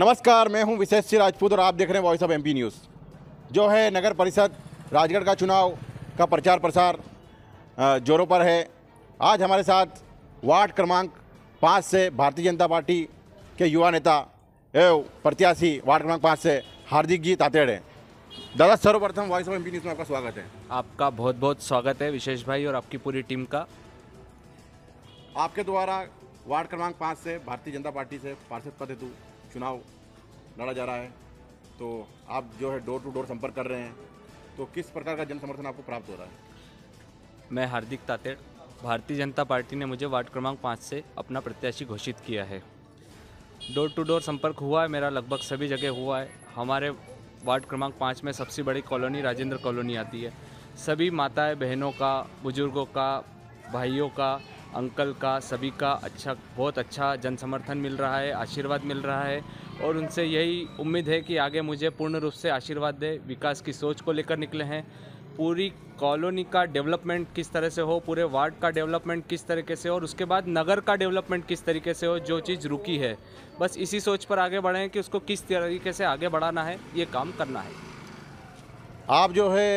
नमस्कार मैं हूं विशेष सिंह राजपूत और आप देख रहे हैं वॉइस ऑफ एमपी न्यूज़ जो है नगर परिषद राजगढ़ का चुनाव का प्रचार प्रसार जोरों पर है आज हमारे साथ वार्ड क्रमांक पाँच से भारतीय जनता पार्टी के युवा नेता एवं प्रत्याशी वार्ड क्रमांक पाँच से हार्दिक जी तातेड़ हैं दादा सर्वप्रथम वॉइस ऑफ एम न्यूज़ में आपका स्वागत है आपका बहुत बहुत स्वागत है विशेष भाई और आपकी पूरी टीम का आपके द्वारा वार्ड क्रमांक पाँच से भारतीय जनता पार्टी से पार्षद पद हेतु चुनाव लड़ा जा रहा है तो आप जो है डोर टू डोर संपर्क कर रहे हैं तो किस प्रकार का जन समर्थन आपको प्राप्त हो रहा है मैं हार्दिक तातेड़ भारतीय जनता पार्टी ने मुझे वार्ड क्रमांक पाँच से अपना प्रत्याशी घोषित किया है डोर टू डोर संपर्क हुआ है मेरा लगभग सभी जगह हुआ है हमारे वार्ड क्रमांक पाँच में सबसे बड़ी कॉलोनी राजेंद्र कॉलोनी आती है सभी माताएं बहनों का बुजुर्गों का भाइयों का अंकल का सभी का अच्छा बहुत अच्छा जन समर्थन मिल रहा है आशीर्वाद मिल रहा है और उनसे यही उम्मीद है कि आगे मुझे पूर्ण रूप से आशीर्वाद दे विकास की सोच को लेकर निकले हैं पूरी कॉलोनी का डेवलपमेंट किस तरह से हो पूरे वार्ड का डेवलपमेंट किस तरीके से हो और उसके बाद नगर का डेवलपमेंट किस तरीके से हो जो चीज़ रुकी है बस इसी सोच पर आगे बढ़ें कि उसको किस तरीके से आगे बढ़ाना है ये काम करना है आप जो है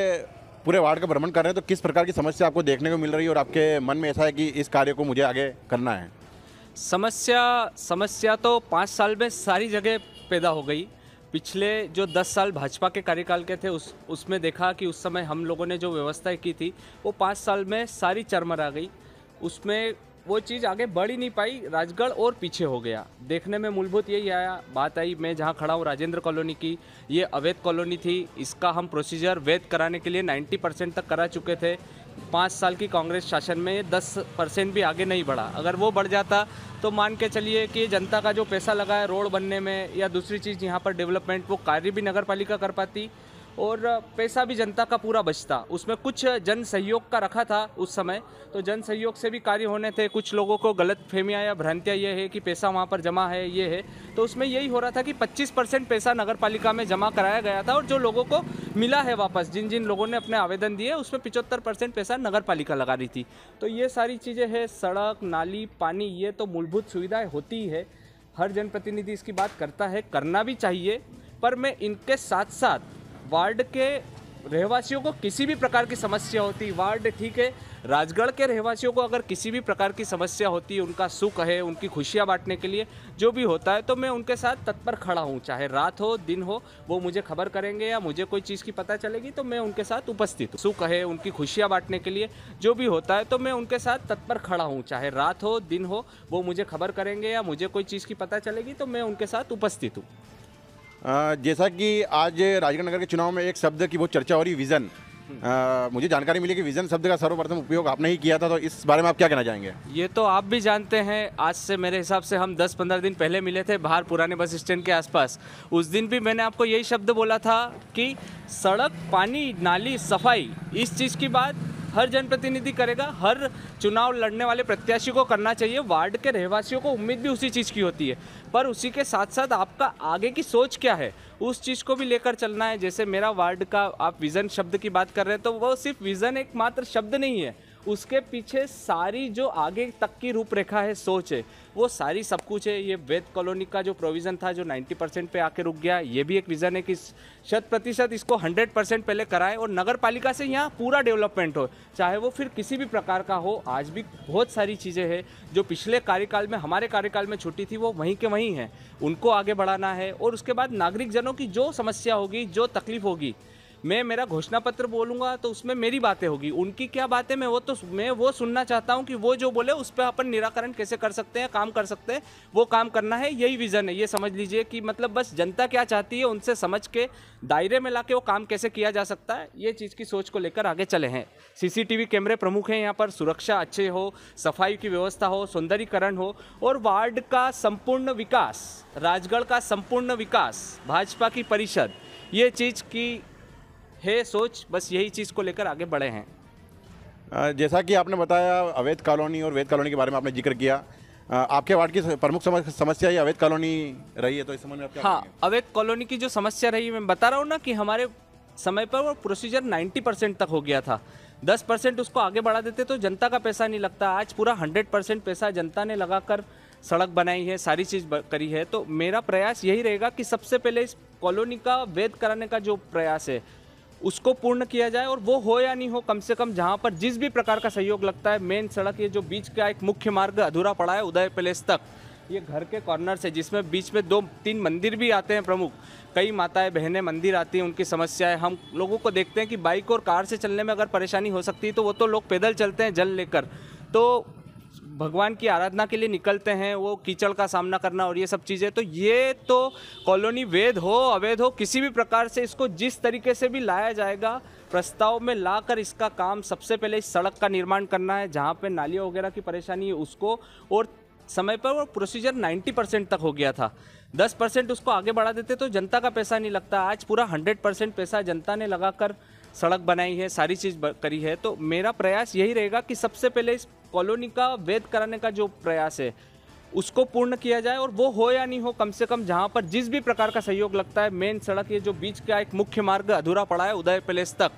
पूरे वार्ड का भ्रमण कर रहे हैं तो किस प्रकार की समस्या आपको देखने को मिल रही है और आपके मन में ऐसा है कि इस कार्य को मुझे आगे करना है समस्या समस्या तो पाँच साल में सारी जगह पैदा हो गई पिछले जो दस साल भाजपा के कार्यकाल के थे उस उसमें देखा कि उस समय हम लोगों ने जो व्यवस्थाएं की थी वो पाँच साल में सारी चरमरा गई उसमें वो चीज़ आगे बढ़ ही नहीं पाई राजगढ़ और पीछे हो गया देखने में मूलभूत यही आया बात आई मैं जहाँ खड़ा हूँ राजेंद्र कॉलोनी की ये अवैध कॉलोनी थी इसका हम प्रोसीजर वैध कराने के लिए 90 परसेंट तक करा चुके थे पाँच साल की कांग्रेस शासन में ये दस परसेंट भी आगे नहीं बढ़ा अगर वो बढ़ जाता तो मान के चलिए कि जनता का जो पैसा लगा है रोड बनने में या दूसरी चीज़ यहाँ पर डेवलपमेंट वो कार्य भी नगर पालिका कर पाती और पैसा भी जनता का पूरा बचता उसमें कुछ जन सहयोग का रखा था उस समय तो जन सहयोग से भी कार्य होने थे कुछ लोगों को गलत फहमियाँ या भ्रांतियाँ ये है कि पैसा वहाँ पर जमा है ये है तो उसमें यही हो रहा था कि 25 परसेंट पैसा नगर पालिका में जमा कराया गया था और जो लोगों को मिला है वापस जिन जिन लोगों ने अपने आवेदन दिए उसमें पिचहत्तर परसेंट पैसा नगर पालिका लगा रही थी तो ये सारी चीज़ें हैं सड़क नाली पानी ये तो मूलभूत सुविधाएँ होती है हर जनप्रतिनिधि इसकी बात करता है करना भी चाहिए पर मैं इनके साथ साथ वार्ड के रहवासियों को किसी भी प्रकार की समस्या होती वार्ड ठीक है राजगढ़ के रहवासियों को अगर किसी भी प्रकार की समस्या होती है उनका सुख है उनकी खुशियाँ बांटने के लिए जो भी होता है तो मैं उनके साथ तत्पर खड़ा हूँ चाहे रात हो दिन हो वो मुझे खबर करेंगे या मुझे कोई चीज़ की पता चलेगी तो मैं उनके साथ उपस्थित हूँ सुख है उनकी खुशियाँ बांटने के लिए जो भी होता है तो मैं उनके साथ तत्पर खड़ा हूँ चाहे रात हो दिन हो वो मुझे खबर करेंगे या मुझे कोई चीज़ की पता चलेगी तो मैं उनके साथ उपस्थित हूँ जैसा कि आज राजगढ़ नगर के चुनाव में एक शब्द की बहुत चर्चा हो रही विज़न आ, मुझे जानकारी मिली कि विजन शब्द का सर्वप्रथम उपयोग आपने ही किया था तो इस बारे में आप क्या कहना चाहेंगे ये तो आप भी जानते हैं आज से मेरे हिसाब से हम 10-15 दिन पहले मिले थे बाहर पुराने बस स्टैंड के आसपास उस दिन भी मैंने आपको यही शब्द बोला था कि सड़क पानी नाली सफाई इस चीज़ की बात हर जनप्रतिनिधि करेगा हर चुनाव लड़ने वाले प्रत्याशी को करना चाहिए वार्ड के रहवासियों को उम्मीद भी उसी चीज़ की होती है पर उसी के साथ साथ आपका आगे की सोच क्या है उस चीज़ को भी लेकर चलना है जैसे मेरा वार्ड का आप विज़न शब्द की बात कर रहे हैं तो वो सिर्फ विज़न एकमात्र शब्द नहीं है उसके पीछे सारी जो आगे तक की रूपरेखा है सोच है वो सारी सब कुछ है ये वेद कॉलोनी का जो प्रोविज़न था जो 90 परसेंट पर आके रुक गया ये भी एक विज़न है कि शत प्रतिशत इसको 100 परसेंट पहले कराएं और नगर पालिका से यहाँ पूरा डेवलपमेंट हो चाहे वो फिर किसी भी प्रकार का हो आज भी बहुत सारी चीज़ें हैं जो पिछले कार्यकाल में हमारे कार्यकाल में छुट्टी थी वो वहीं के वहीं हैं उनको आगे बढ़ाना है और उसके बाद नागरिक जनों की जो समस्या होगी जो तकलीफ होगी मैं मेरा घोषणा पत्र बोलूँगा तो उसमें मेरी बातें होगी उनकी क्या बातें मैं वो तो मैं वो सुनना चाहता हूँ कि वो जो बोले उस पर अपन निराकरण कैसे कर सकते हैं काम कर सकते हैं वो काम करना है यही विज़न है ये समझ लीजिए कि मतलब बस जनता क्या चाहती है उनसे समझ के दायरे में ला वो काम कैसे किया जा सकता है ये चीज़ की सोच को लेकर आगे चले हैं सीसीटीवी कैमरे प्रमुख हैं यहाँ पर सुरक्षा अच्छे हो सफाई की व्यवस्था हो सौंदर्यीकरण हो और वार्ड का संपूर्ण विकास राजगढ़ का संपूर्ण विकास भाजपा की परिषद ये चीज़ की है सोच बस यही चीज़ को लेकर आगे बढ़े हैं जैसा कि आपने बताया अवैध कॉलोनी और वैध कॉलोनी के बारे में आपने जिक्र किया आपके वार्ड की प्रमुख समस्या ही अवैध कॉलोनी रही है तो इस समय में आप हाँ अवैध कॉलोनी की जो समस्या रही मैं बता रहा हूँ ना कि हमारे समय पर वो प्रोसीजर 90 परसेंट तक हो गया था 10 परसेंट उसको आगे बढ़ा देते तो जनता का पैसा नहीं लगता आज पूरा 100 परसेंट पैसा जनता ने लगाकर सड़क बनाई है सारी चीज़ करी है तो मेरा प्रयास यही रहेगा कि सबसे पहले इस कॉलोनी का वैध कराने का जो प्रयास है उसको पूर्ण किया जाए और वो हो या नहीं हो कम से कम जहाँ पर जिस भी प्रकार का सहयोग लगता है मेन सड़क ये जो बीच का एक मुख्य मार्ग अधूरा पड़ा है उदय पैलेस तक ये घर के कॉर्नर से जिसमें बीच में दो तीन मंदिर भी आते हैं प्रमुख कई माताएं बहनें मंदिर आती हैं उनकी समस्याएं हम लोगों को देखते हैं कि बाइक और कार से चलने में अगर परेशानी हो सकती है तो वो तो लोग पैदल चलते हैं जल लेकर तो भगवान की आराधना के लिए निकलते हैं वो कीचड़ का सामना करना और ये सब चीज़ें तो ये तो कॉलोनी वेद हो अवैध हो किसी भी प्रकार से इसको जिस तरीके से भी लाया जाएगा प्रस्ताव में लाकर इसका काम सबसे पहले इस सड़क का निर्माण करना है जहाँ पे नालियों वगैरह की परेशानी है उसको और समय पर वो प्रोसीजर 90 परसेंट तक हो गया था 10 परसेंट उसको आगे बढ़ा देते तो जनता का पैसा नहीं लगता आज पूरा 100 परसेंट पैसा जनता ने लगाकर सड़क बनाई है सारी चीज़ करी है तो मेरा प्रयास यही रहेगा कि सबसे पहले इस कॉलोनी का वैध कराने का जो प्रयास है उसको पूर्ण किया जाए और वो हो या नहीं हो कम से कम जहाँ पर जिस भी प्रकार का सहयोग लगता है मेन सड़क ये जो बीच का एक मुख्य मार्ग अधूरा पड़ा है उदय पैलेस तक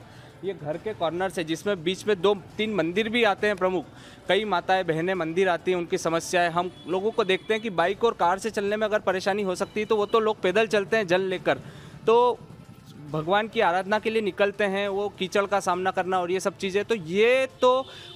ये घर के कॉर्नर से जिसमें बीच में दो तीन मंदिर भी आते हैं प्रमुख कई माताएं बहनें मंदिर आती हैं उनकी समस्याएं हम लोगों को देखते हैं कि बाइक और कार से चलने में अगर परेशानी हो सकती है तो वो तो लोग पैदल चलते हैं जल लेकर तो भगवान की आराधना के लिए निकलते हैं वो कीचड़ का सामना करना और ये सब चीज़ें तो ये तो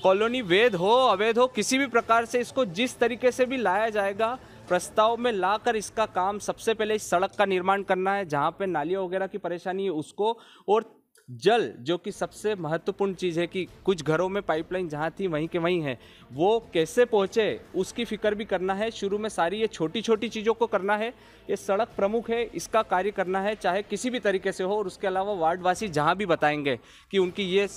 कॉलोनी वेद हो अवैध हो किसी भी प्रकार से इसको जिस तरीके से भी लाया जाएगा प्रस्ताव में लाकर इसका काम सबसे पहले इस सड़क का निर्माण करना है जहाँ पे नालियों वगैरह की परेशानी है उसको और जल जो कि सबसे महत्वपूर्ण चीज़ है कि कुछ घरों में पाइपलाइन जहाँ थी वहीं के वहीं है वो कैसे पहुँचे उसकी फिक्र भी करना है शुरू में सारी ये छोटी छोटी चीज़ों को करना है ये सड़क प्रमुख है इसका कार्य करना है चाहे किसी भी तरीके से हो और उसके अलावा वार्डवासी जहाँ भी बताएंगे कि उनकी ये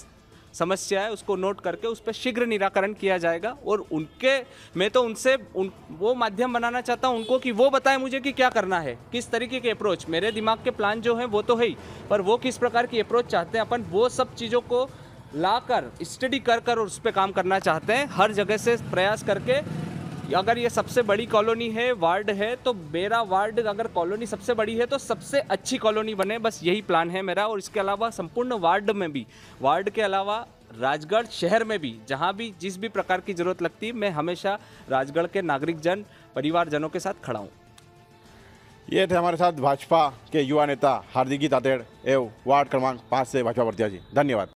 समस्या है उसको नोट करके उस पर शीघ्र निराकरण किया जाएगा और उनके मैं तो उनसे उन वो माध्यम बनाना चाहता हूँ उनको कि वो बताएं मुझे कि क्या करना है किस तरीके के अप्रोच मेरे दिमाग के प्लान जो हैं वो तो है ही पर वो किस प्रकार की अप्रोच चाहते हैं अपन वो सब चीज़ों को लाकर स्टडी कर कर और उस पर काम करना चाहते हैं हर जगह से प्रयास करके अगर ये सबसे बड़ी कॉलोनी है वार्ड है तो मेरा वार्ड अगर कॉलोनी सबसे बड़ी है तो सबसे अच्छी कॉलोनी बने बस यही प्लान है मेरा और इसके अलावा संपूर्ण वार्ड में भी वार्ड के अलावा राजगढ़ शहर में भी जहाँ भी जिस भी प्रकार की ज़रूरत लगती है मैं हमेशा राजगढ़ के नागरिक जन परिवारजनों के साथ खड़ा हूँ ये थे हमारे साथ भाजपा के युवा नेता हार्दिकी तातेड़ एवं वार्ड क्रमांक पाँच से भाजपा प्रत्याशी धन्यवाद